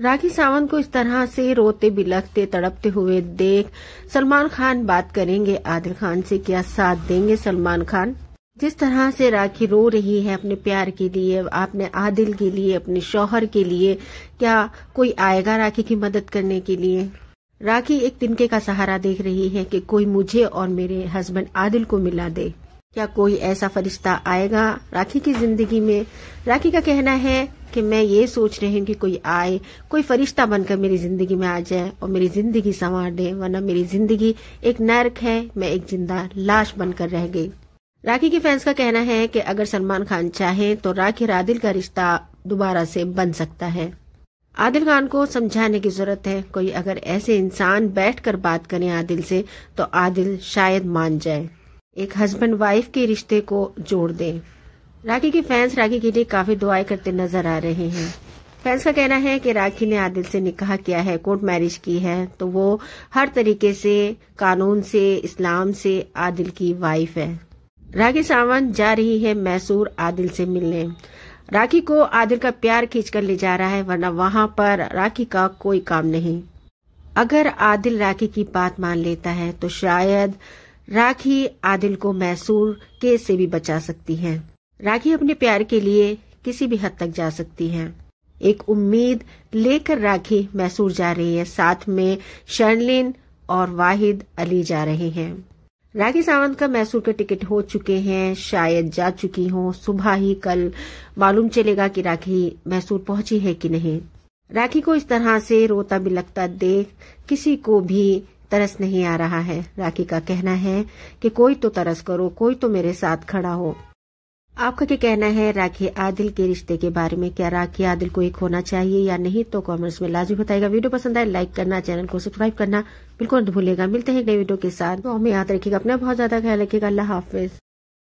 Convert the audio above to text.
राखी सावंत को इस तरह से रोते बिलखते तड़पते हुए देख सलमान खान बात करेंगे आदिल खान से क्या साथ देंगे सलमान खान जिस तरह से राखी रो रही है अपने प्यार के लिए आपने आदिल के लिए अपने शौहर के लिए क्या कोई आएगा राखी की मदद करने के लिए राखी एक तिनके का सहारा देख रही है कि कोई मुझे और मेरे हस्बैंड आदिल को मिला दे क्या कोई ऐसा फरिश्ता आएगा राखी की जिंदगी में राखी का कहना है कि मैं ये सोच रही हूँ कि कोई आए कोई फरिश्ता बनकर मेरी जिंदगी में आ जाए और मेरी जिंदगी संवार दे वरना मेरी जिंदगी एक नर्क है मैं एक जिंदा लाश बनकर रह गई राखी के फैंस का कहना है कि अगर सलमान खान चाहे तो राखी और आदिल का रिश्ता दोबारा से बन सकता है आदिल खान को समझाने की जरूरत है कोई अगर ऐसे इंसान बैठकर बात करें आदिल से तो आदिल शायद मान जाए एक हस्बैंड वाइफ के रिश्ते को जोड़ दें राखी के फैंस राखी के लिए काफी दुआएं करते नजर आ रहे हैं फैंस का कहना है कि राखी ने आदिल से निकाह किया है कोर्ट मैरिज की है तो वो हर तरीके से कानून से इस्लाम से आदिल की वाइफ है राखी सावंत जा रही है मैसूर आदिल से मिलने राखी को आदिल का प्यार खींचकर ले जा रहा है वरना वहां पर राखी का कोई काम नहीं अगर आदिल राखी की बात मान लेता है तो शायद राखी आदिल को मैसूर केस से भी बचा सकती है रागी अपने प्यार के लिए किसी भी हद तक जा सकती है एक उम्मीद लेकर राखी मैसूर जा रही है साथ में शर्लिन और वाहिद अली जा रहे हैं राखी सावंत का मैसूर के टिकट हो चुके हैं शायद जा चुकी हो सुबह ही कल मालूम चलेगा कि राखी मैसूर पहुंची है कि नहीं राखी को इस तरह से रोता लगता देख किसी को भी तरस नहीं आ रहा है राखी का कहना है कि कोई तो तरस करो कोई तो मेरे साथ खड़ा हो आपका क्या कहना है राखी आदिल के रिश्ते के बारे में क्या राखी आदिल को एक होना चाहिए या नहीं तो कमेंट्स में लाजमी बताएगा वीडियो पसंद आए लाइक करना चैनल को सब्सक्राइब करना बिल्कुल भूलेगा मिलते हैं नई वीडियो के साथ तो हमें याद रखिएगा अपना बहुत ज्यादा ख्याल रखिएगा अल्लाह हाफिज